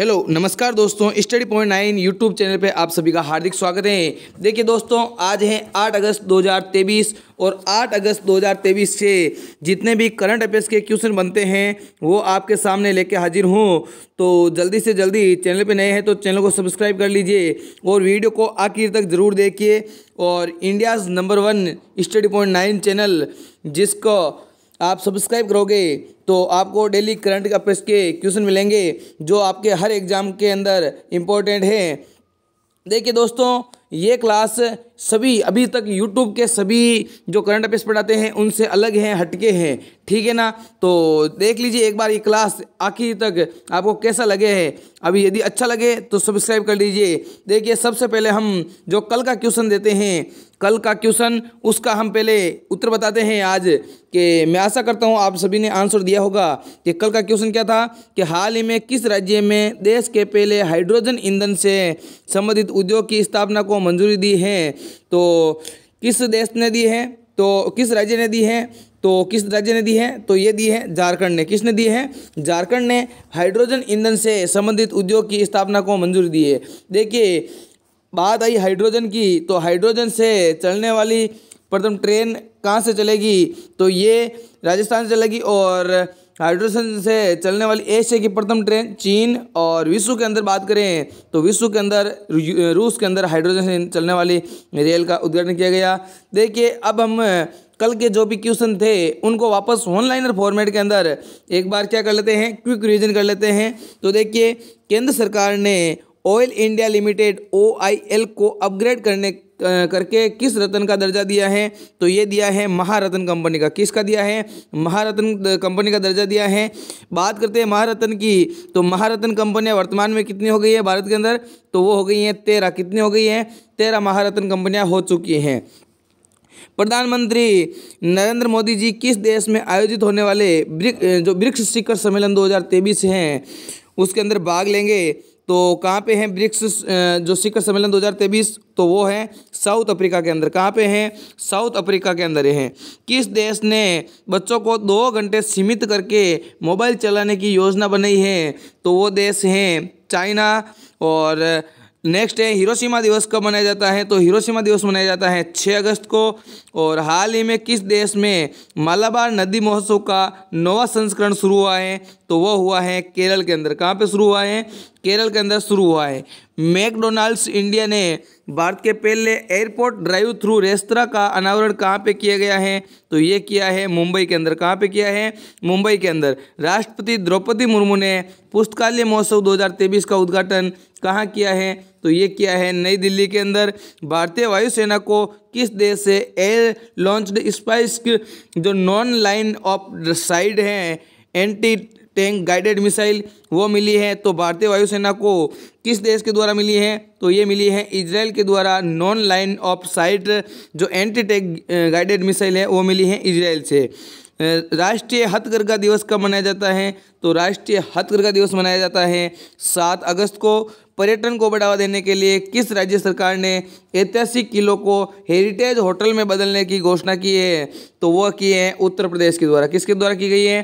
hello नमस्कार दोस्तों study point nine YouTube channel पे आप सभी का हार्दिक स्वागत है देखिए दोस्तों आज है 8 अगस्त 2023 और 8 अगस्त 2023 से जितने भी करंट अफेयर्स के क्वेश्चन बनते हैं वो आपके सामने लेके हाजिर हूँ तो जल्दी से जल्दी चैनल पे नए हैं तो चैनल को सब्सक्राइब कर लीजिए और वीडियो को आखिर तक ज़रूर देखिए और India's number one study point nine channel जिसको आप सब्सक्राइब करोगे तो आपको डेली करंट अफेयर्स के क्वेश्चन मिलेंगे जो आपके हर एग्ज़ाम के अंदर इम्पोर्टेंट हैं देखिए दोस्तों ये क्लास सभी अभी तक यूट्यूब के सभी जो करंट अफेयर्स पढ़ाते हैं उनसे अलग हैं हटके हैं ठीक है ना तो देख लीजिए एक बार ये क्लास आखिर तक आपको कैसा लगे है अभी यदि अच्छा लगे तो सब्सक्राइब कर लीजिए देखिए सबसे पहले हम जो कल का क्वेश्चन देते हैं कल का क्वेश्चन उसका हम पहले उत्तर बताते हैं आज कि मैं आशा करता हूँ आप सभी ने आंसर दिया होगा कि कल का क्वेश्चन क्या था कि हाल ही में किस राज्य में देश के पहले हाइड्रोजन ईंधन से संबंधित उद्योग की स्थापना को मंजूरी दी है तो किस देश ने दी है तो किस राज्य ने दी है तो किस राज्य ने दी है तो ये दी है झारखंड ने किसने दी है झारखंड ने हाइड्रोजन ईंधन से संबंधित उद्योग की स्थापना को मंजूरी दी है देखिए बात आई हाइड्रोजन की तो हाइड्रोजन से चलने वाली प्रथम ट्रेन कहाँ से चलेगी तो ये राजस्थान से चलेगी और हाइड्रोजन से चलने वाली एशिया की प्रथम ट्रेन चीन और विश्व के अंदर बात करें तो विश्व के अंदर रूस के अंदर हाइड्रोजन से चलने वाली रेल का उद्घाटन किया गया देखिए अब हम कल के जो भी क्वेश्चन थे उनको वापस ऑनलाइनर फॉर्मेट के अंदर एक बार क्या कर लेते हैं क्विक रिविजन कर लेते हैं तो देखिए केंद्र सरकार ने ऑयल इंडिया लिमिटेड ओ को अपग्रेड करने करके किस रतन का दर्जा दिया है तो ये दिया है महारत्न कंपनी का किसका दिया है महारत्न कंपनी का दर्जा दिया है बात करते हैं महारत्न की तो महारत्न कंपनियां वर्तमान में कितनी हो गई है भारत के अंदर तो वो हो गई हैं तेरह कितनी हो गई हैं तेरह महारत्न कंपनियां हो चुकी हैं प्रधानमंत्री नरेंद्र मोदी जी किस देश में आयोजित होने वाले ब्रिक जो ब्रिक्स शिखर सम्मेलन दो हैं उसके अंदर भाग लेंगे तो कहाँ पे हैं ब्रिक्स जो शिखर सम्मेलन 2023 तो वो है साउथ अफ्रीका के अंदर कहाँ पे हैं साउथ अफ्रीका के अंदर हैं किस देश ने बच्चों को दो घंटे सीमित करके मोबाइल चलाने की योजना बनाई है तो वो देश हैं चाइना और नेक्स्ट है हिरोशिमा दिवस कब मनाया जाता है तो हिरोशिमा दिवस मनाया जाता है 6 अगस्त को और हाल ही में किस देश में मालाबार नदी महोत्सव का नवा संस्करण शुरू हुआ है तो वह हुआ है केरल के अंदर कहाँ पे शुरू हुआ है केरल के अंदर शुरू हुआ है मैकडोनाल्ड्स इंडिया ने भारत के पहले एयरपोर्ट ड्राइव थ्रू रेस्तरा का अनावरण कहाँ पे किया गया है तो ये किया है मुंबई के अंदर कहाँ पे किया है मुंबई के अंदर राष्ट्रपति द्रौपदी मुर्मू ने पुस्तकालय महोत्सव 2023 का उद्घाटन कहाँ किया है तो ये किया है नई दिल्ली के अंदर भारतीय वायुसेना को किस देश से एयर लॉन्च्ड स्पाइस जो नॉन लाइन ऑफ साइड हैं एंटी टैंक गाइडेड मिसाइल वो मिली है तो भारतीय वायुसेना को किस देश के द्वारा मिली है तो ये मिली है इसराइल के द्वारा नॉन लाइन ऑफ साइट जो एंटी टैंक गाइडेड मिसाइल है वो मिली है इसराइल से राष्ट्रीय हथकरघा दिवस कब मनाया जाता है तो राष्ट्रीय हथकरघा दिवस मनाया जाता है सात अगस्त को पर्यटन को बढ़ावा देने के लिए किस राज्य सरकार ने ऐतिहासिक किलों को हेरिटेज होटल में बदलने की घोषणा की है तो वह की है उत्तर प्रदेश के द्वारा किसके द्वारा की गई है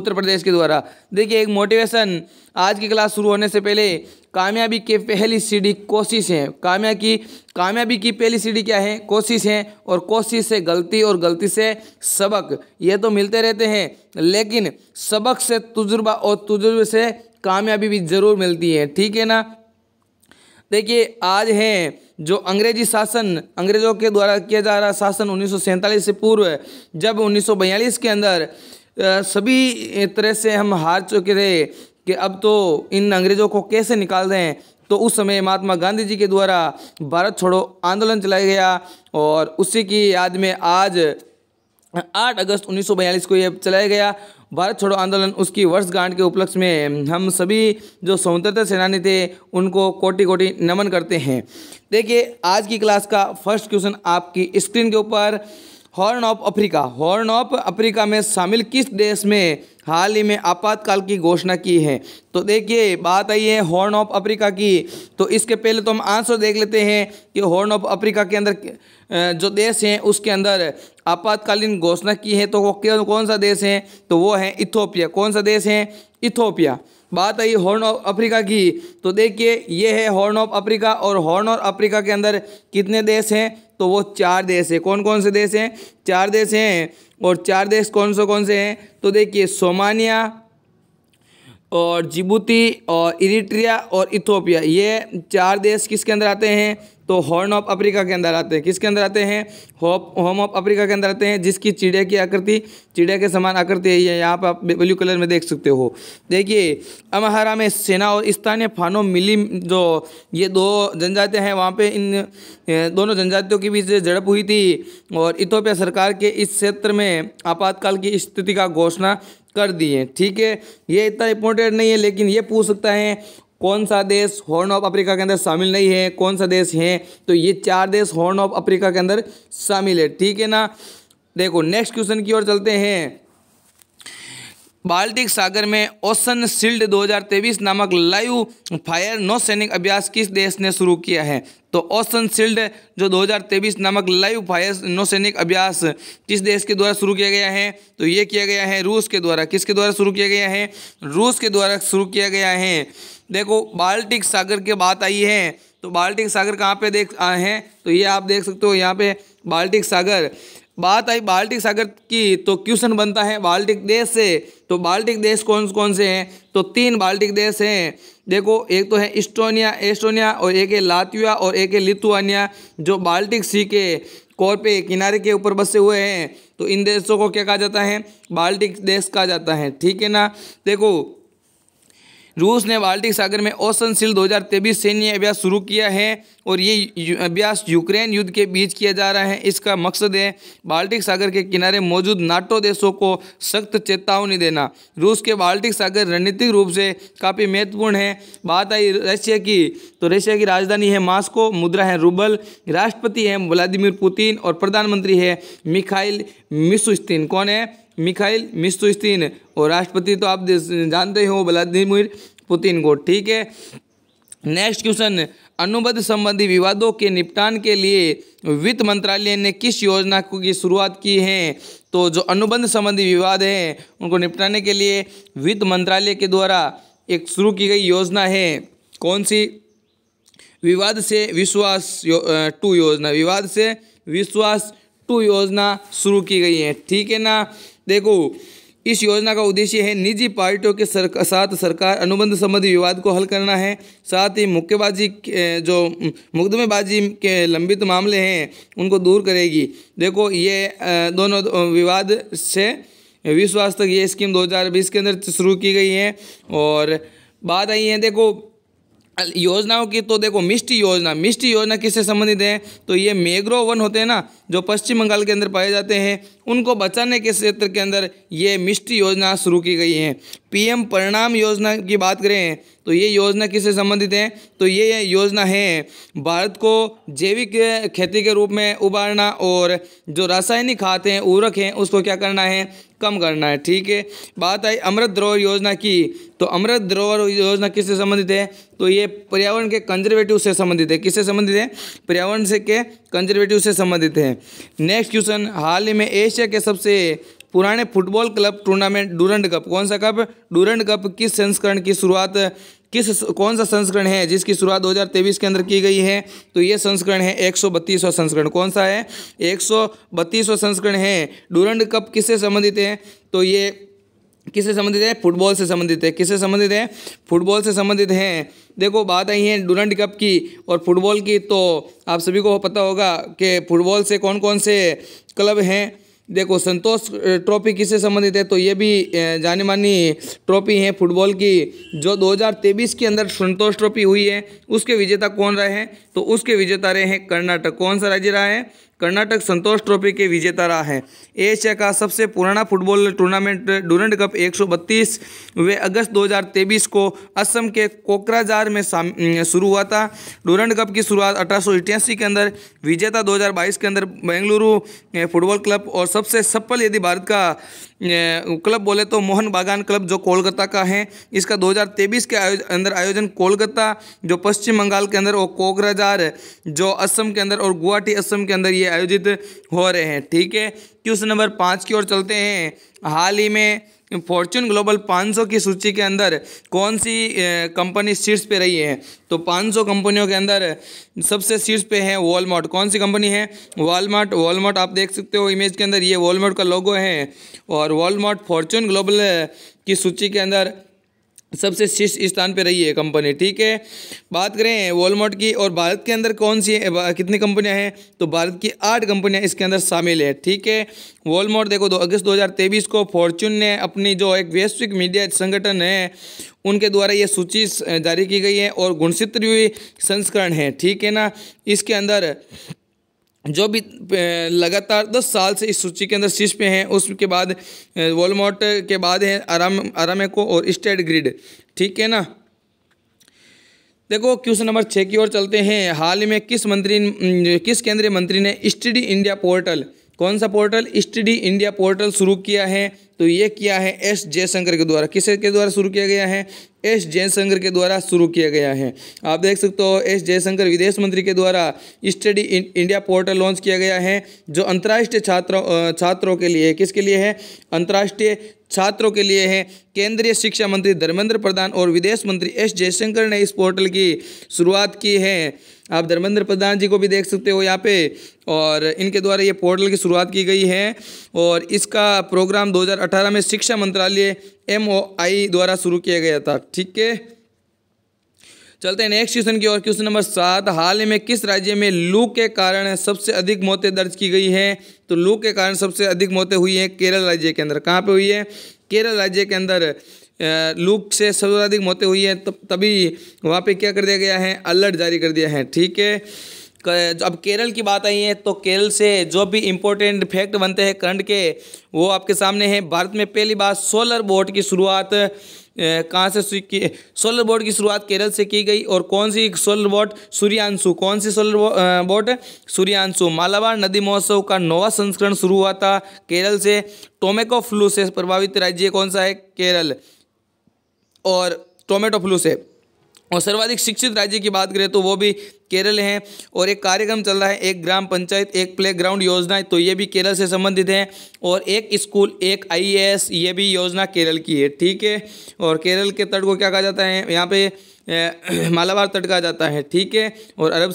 उत्तर प्रदेश के द्वारा देखिए एक मोटिवेशन आज की क्लास शुरू होने से पहले कामयाबी के पहली सीढ़ी कोशिश है कामया की कामयाबी की पहली सीढ़ी क्या है कोशिश है और कोशिश से गलती और गलती से सबक ये तो मिलते रहते हैं लेकिन सबक से तजुर्बा और तजुर्बे से कामयाबी भी ज़रूर मिलती है ठीक है ना देखिए आज हैं जो अंग्रेजी शासन अंग्रेज़ों के द्वारा किया जा रहा शासन उन्नीस से पूर्व जब उन्नीस के अंदर सभी तरह से हम हार चुके थे कि अब तो इन अंग्रेज़ों को कैसे निकाल दें तो उस समय महात्मा गांधी जी के द्वारा भारत छोड़ो आंदोलन चलाया गया और उसी की याद में आज 8 अगस्त 1942 को यह चलाया गया भारत छोड़ो आंदोलन उसकी वर्षगांठ के उपलक्ष्य में हम सभी जो स्वतंत्रता सेनानी थे उनको कोटि कोटि नमन करते हैं देखिए आज की क्लास का फर्स्ट क्वेश्चन आपकी स्क्रीन के ऊपर horn of Africa horn of Africa में शामिल किस देश में हाल ही में आपातकाल की घोषणा की है तो देखिए बात आई है हॉर्न ऑफ अफ्रीका की तो इसके पहले तो हम आंसर देख लेते हैं कि हॉर्न ऑफ अफ्रीका के अंदर जो देश हैं उसके अंदर आपातकालीन घोषणा की है तो वो कौन सा देश है तो वो है इथोपिया कौन सा देश है इथोपिया बात आई हॉर्न ऑफ अफ्रीका की तो देखिए ये है हॉर्न ऑफ अफ्रीका और हॉर्न ऑफ अफ्रीका के अंदर कितने देश हैं तो वो चार देश हैं कौन कौन से देश हैं चार देश हैं और चार देश कौन से कौन से हैं तो देखिए सोमानिया और जिबूती और इरिट्रिया और इथोपिया ये चार देश किसके अंदर आते हैं तो हॉर्न ऑफ अफ्रीका के अंदर आते हैं किसके अंदर आते हैं होप होम ऑफ अफ्रीका के अंदर आते हैं जिसकी चिड़िया की आकृति चिड़िया के समान आकृति है ये यहाँ पर आप ब्लू कलर में देख सकते हो देखिए अमहारा में सेना और स्थानीय फानो मिली जो ये दो जनजातियाँ हैं वहाँ पे इन दोनों जनजातियों के बीच झड़प हुई थी और इथोपिया सरकार के इस क्षेत्र में आपातकाल की स्थिति का घोषणा कर दिए ठीक है ये इतना इंपॉर्टेंट नहीं है लेकिन ये पूछ सकता है कौन सा देश हॉर्न ऑफ अफ्रीका के अंदर शामिल नहीं है कौन सा देश है तो ये चार देश हॉर्न ऑफ अफ्रीका के अंदर शामिल है ठीक है ना देखो नेक्स्ट क्वेश्चन की ओर चलते हैं बाल्टिक सागर में ओसन सील्ड 2023 नामक लाइव फायर नौ सैनिक अभ्यास किस देश ने शुरू किया है तो ओसन सील्ड जो 2023 नामक लाइव फायर नौ सैनिक अभ्यास किस देश के द्वारा शुरू किया गया है तो ये किया गया है रूस के द्वारा किसके द्वारा शुरू किया गया है रूस के द्वारा शुरू किया गया है देखो बाल्टिक सागर की बात आई है तो बाल्टिक सागर कहाँ पर देख आए हैं तो ये आप देख सकते हो यहाँ पे बाल्टिक सागर बात आई बाल्टिक सागर की तो क्वेश्चन बनता है बाल्टिक देश से तो बाल्टिक देश कौन कौन से हैं तो तीन बाल्टिक देश हैं देखो एक तो है इस्टोनिया एस्टोनिया और एक है लातविया और एक है लिथुआनिया जो बाल्टिक सी के कोर पे किनारे के ऊपर बसे हुए हैं तो इन देशों को क्या कहा जाता है बाल्टिक देश कहा जाता है ठीक है ना देखो रूस ने बाल्टिक सागर में ओसन सिल 2023 सैन्य अभ्यास शुरू किया है और ये अभ्यास यूक्रेन युद्ध के बीच किया जा रहा है इसका मकसद है बाल्टिक सागर के किनारे मौजूद नाटो देशों को सख्त चेतावनी देना रूस के बाल्टिक सागर रणनीतिक रूप से काफ़ी महत्वपूर्ण है बात आई रशिया की तो रशिया की राजधानी है मास्को मुद्रा है रूबल राष्ट्रपति है व्लादिमिर पुतिन और प्रधानमंत्री है मिखाइल मिसुस्तिन कौन है मिखाइल मिस्तुस्तीन और राष्ट्रपति तो आप जानते ही हो व्लादिमिर पुतिन को ठीक है नेक्स्ट क्वेश्चन अनुबद्ध संबंधी विवादों के निपटान के लिए वित्त मंत्रालय ने किस योजना की शुरुआत की है तो जो अनुबंध संबंधी विवाद हैं उनको निपटाने के लिए वित्त मंत्रालय के द्वारा एक शुरू की गई योजना है कौन सी विवाद से विश्वास यो, टू योजना विवाद से विश्वास टू योजना शुरू की गई है ठीक है ना देखो इस योजना का उद्देश्य है निजी पार्टियों के सर साथ सरकार अनुबंध संबंधी विवाद को हल करना है साथ ही मुक्केबाजी जो मुकदमेबाजी के लंबित मामले हैं उनको दूर करेगी देखो ये दोनों विवाद से विश्वास तक ये स्कीम 2020 के अंदर शुरू की गई है और बात आई है देखो योजनाओं की तो देखो मिष्टी योजना मिष्टी योजना किससे संबंधित है तो ये मेग्रो वन होते हैं ना जो पश्चिम बंगाल के अंदर पाए जाते हैं उनको बचाने के क्षेत्र के अंदर ये मिष्ट योजना शुरू की गई है पीएम परिणाम योजना की बात करें तो ये योजना किससे संबंधित है तो ये योजना है भारत को जैविक खेती के रूप में उबारना और जो रासायनिक खाद हैं उर्वरक हैं उसको क्या करना है कम करना है ठीक है बात आई अमृत धरोहर योजना की तो अमृत धरोहर योजना किससे संबंधित है तो ये पर्यावरण के कंजर्वेटिव से संबंधित है किससे संबंधित है पर्यावरण से के कंजर्वेटिव से संबंधित हैं नेक्स्ट क्वेश्चन हाल ही में एशिया के सबसे पुराने football club tournament Durand cup कौन सा कप डूरंड कप किस संस्करण की शुरुआत किस कौन सा संस्करण है जिसकी शुरुआत 2023 के अंदर की गई है तो ये संस्करण है एक संस्करण कौन सा है एक संस्करण है डूरंड कप किससे संबंधित है तो ये किससे संबंधित है फुटबॉल से संबंधित है किससे संबंधित है फुटबॉल से संबंधित हैं देखो बात आई है डोनाल्ड कप की और फुटबॉल की तो आप सभी को पता होगा कि फुटबॉल से कौन कौन से क्लब हैं देखो संतोष ट्रॉफी किससे संबंधित है तो ये भी जानी मानी ट्रॉफी है फुटबॉल की जो 2023 के अंदर संतोष ट्रॉफी हुई है उसके विजेता कौन रहे हैं तो उसके विजेता रहे हैं कर्नाटक कौन सा राज्य रहा है कर्नाटक संतोष ट्रॉफी के विजेता रहा है एशिया का सबसे पुराना फुटबॉल टूर्नामेंट डूरेंट कप 132 वे अगस्त 2023 को असम के कोकराजार में अं, शुरू हुआ था डूरेंट कप की शुरुआत अठारह के अंदर विजेता 2022 के अंदर बेंगलुरु अं, फुटबॉल क्लब और सबसे सफल यदि भारत का क्लब बोले तो मोहन बागान क्लब जो कोलकाता का है इसका 2023 के आयोज, अंदर आयोजन कोलकाता जो पश्चिम बंगाल के अंदर और कोकराजार जो असम के अंदर और गुवाहाटी असम के अंदर ये आयोजित हो रहे हैं ठीक है क्वेश्चन नंबर पाँच की ओर चलते हैं हाल ही में फॉर्च्यून ग्लोबल 500 की सूची के अंदर कौन सी कंपनी शीर्ष पे रही है तो 500 कंपनियों के अंदर सबसे शीर्ष पे है वॉलमार्ट कौन सी कंपनी है वॉलमार्ट वॉलमार्ट आप देख सकते हो इमेज के अंदर ये वॉलमार्ट का लोगो है और वॉलमार्ट फॉर्च्यून ग्लोबल की सूची के अंदर सबसे शीर्ष स्थान पे रही है कंपनी ठीक है बात करें वॉलमार्ट की और भारत के अंदर कौन सी कितनी कंपनियां हैं तो भारत की आठ कंपनियां इसके अंदर शामिल है ठीक है वॉलमार्ट देखो दो अगस्त 2023 को फॉर्चून ने अपनी जो एक वैश्विक मीडिया संगठन है उनके द्वारा ये सूची जारी की गई है और गुणसित्रवी संस्करण है ठीक है ना इसके अंदर जो भी लगातार 10 साल से इस सूची के अंदर शीर्ष पे हैं उसके बाद वॉलमोट के बाद हैं आराम आरामेको और स्टेट ग्रिड ठीक है ना देखो क्वेश्चन नंबर छः की ओर चलते हैं हाल ही में किस मंत्री किस केंद्रीय मंत्री ने स्टडी इंडिया पोर्टल कौन सा पोर्टल स्टडी इंडिया पोर्टल शुरू किया है तो ये किया है एस जयशंकर के द्वारा किस के द्वारा शुरू किया गया है एस जयशंकर के द्वारा शुरू किया गया है आप देख सकते हो एस जयशंकर विदेश मंत्री के द्वारा स्टडी इंडिया पोर्टल लॉन्च किया गया है जो अंतर्राष्ट्रीय छात्रों छात्रों के लिए किसके लिए है अंतर्राष्ट्रीय छात्रों के लिए है केंद्रीय शिक्षा मंत्री धर्मेंद्र प्रधान और विदेश मंत्री एस जयशंकर ने इस पोर्टल की शुरुआत की है आप धर्मेंद्र प्रधान जी को भी देख सकते हो यहाँ पे और इनके द्वारा ये पोर्टल की शुरुआत की गई है और इसका प्रोग्राम 2018 में शिक्षा मंत्रालय एम ओ आई द्वारा शुरू किया गया था ठीक है चलते हैं नेक्स्ट क्वेश्चन की ओर क्वेश्चन नंबर सात हाल ही में किस राज्य में लू के कारण सबसे अधिक मौतें दर्ज की गई हैं तो लू के कारण सबसे अधिक मौतें हुई हैं केरल राज्य के अंदर कहाँ पे हुई है केरल राज्य के अंदर लू से सबसे अधिक मौतें हुई हैं तभी वहाँ पे क्या कर दिया गया है अलर्ट जारी कर दिया है ठीक है अब केरल की बात आई है तो केरल से जो भी इम्पोर्टेंट फैक्ट बनते हैं करंट के वो आपके सामने हैं भारत में पहली बार सोलर बोर्ड की शुरुआत कहाँ से की सोलर बोर्ड की शुरुआत केरल से की गई और कौन सी सोलर बोर्ड सूर्यांशु कौन सी सोलर बोर्ड सूर्यांशु मालाबार नदी महोत्सव का नोवा संस्करण शुरू हुआ था केरल से टोमेको फ्लू से प्रभावित राज्य कौन सा है केरल और टोमेटो फ्लू से और सर्वाधिक शिक्षित राज्य की बात करें तो वो भी केरल है और एक कार्यक्रम चल रहा है एक ग्राम पंचायत एक प्ले ग्राउंड योजना तो ये भी केरल से संबंधित है और एक स्कूल एक आईएएस ये भी योजना केरल की है ठीक है और केरल के तट को क्या कहा जाता है यहाँ पे मालाबार तट कहा जाता है ठीक है और अरब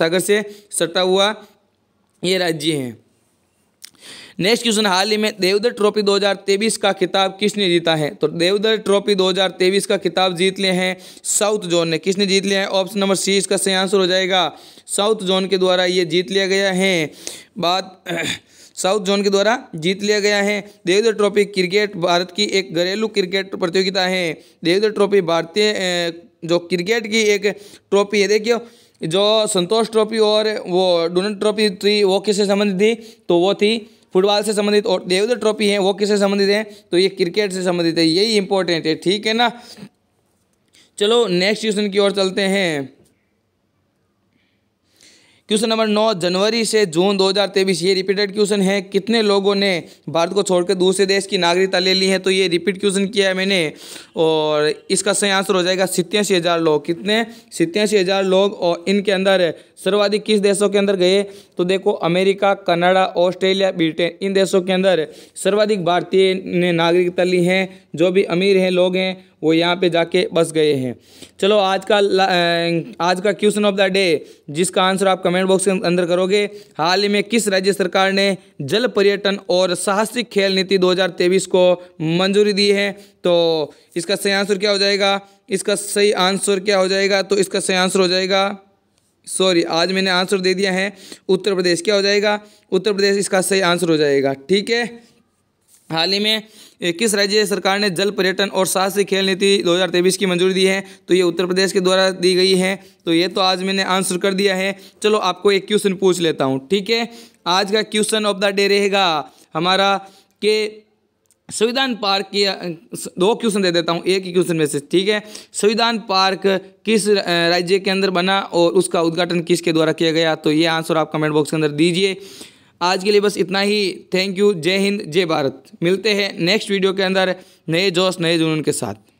सागर से सटा हुआ ये राज्य हैं नेक्स्ट क्वेश्चन हाल ही में देवधर ट्रॉफी 2023 का खिताब किसने जीता है तो देवधर ट्रॉफी 2023 का खिताब जीत लिए हैं साउथ जोन ने किसने जीत लिया है ऑप्शन नंबर सी इसका सही आंसर हो जाएगा साउथ जोन के द्वारा ये जीत लिया गया है बात साउथ जोन के द्वारा जीत लिया गया है देवधर ट्रॉफी क्रिकेट भारत की एक घरेलू क्रिकेट प्रतियोगिता है देवधर ट्रॉफी भारतीय जो क्रिकेट की एक ट्रॉफी है देखियो जो संतोष ट्रॉफी और वो डोनल्ड ट्रॉफी थी वो किससे संबंधित थी तो वो थी फुटबॉल से संबंधित और देवद ट्रॉफी है वो किससे संबंधित है तो ये क्रिकेट से संबंधित है यही इंपॉर्टेंट है ठीक है ना चलो नेक्स्ट क्वेश्चन की ओर चलते हैं क्वेश्चन नंबर नौ जनवरी से जून 2023 ये रिपीटेड क्वेश्चन है कितने लोगों ने भारत को छोड़कर दूसरे देश की नागरिकता ले ली है तो ये रिपीट क्वेश्चन किया है मैंने और इसका सही आंसर हो जाएगा सितयासी हज़ार लोग कितने सितयासी हज़ार लोग और इनके अंदर सर्वाधिक किस देशों के अंदर गए तो देखो अमेरिका कनाडा ऑस्ट्रेलिया ब्रिटेन इन देशों के अंदर सर्वाधिक भारतीय ने नागरिकता ली है जो भी अमीर हैं लोग हैं वो यहाँ पे जाके बस गए हैं चलो आज का आज का क्वेश्चन ऑफ द डे जिसका आंसर आप कमेंट कमेंट बॉक्स के अंदर करोगे हाल ही में किस राज्य सरकार ने जल पर्यटन और साहसिक खेल नीति 2023 को मंजूरी दी है तो इसका सही आंसर क्या हो जाएगा इसका सही आंसर क्या हो जाएगा तो इसका सही आंसर हो जाएगा सॉरी आज मैंने आंसर दे दिया है उत्तर प्रदेश क्या हो जाएगा उत्तर प्रदेश इसका सही आंसर हो जाएगा ठीक है हाल ही में किस राज्य सरकार ने जल पर्यटन और साहसिक खेल नीति 2023 की मंजूरी दी है तो ये उत्तर प्रदेश के द्वारा दी गई है तो ये तो आज मैंने आंसर कर दिया है चलो आपको एक क्वेश्चन पूछ लेता हूँ ठीक है आज का क्वेश्चन ऑफ द डे रहेगा हमारा के संविधान पार्क की दो क्वेश्चन दे देता हूँ एक ही क्वेश्चन में से ठीक है संविधान पार्क किस राज्य के अंदर बना और उसका उद्घाटन किसके द्वारा किया गया तो ये आंसर आप कमेंट बॉक्स के अंदर दीजिए आज के लिए बस इतना ही थैंक यू जय हिंद जय भारत मिलते हैं नेक्स्ट वीडियो के अंदर नए जोश नए जुनून के साथ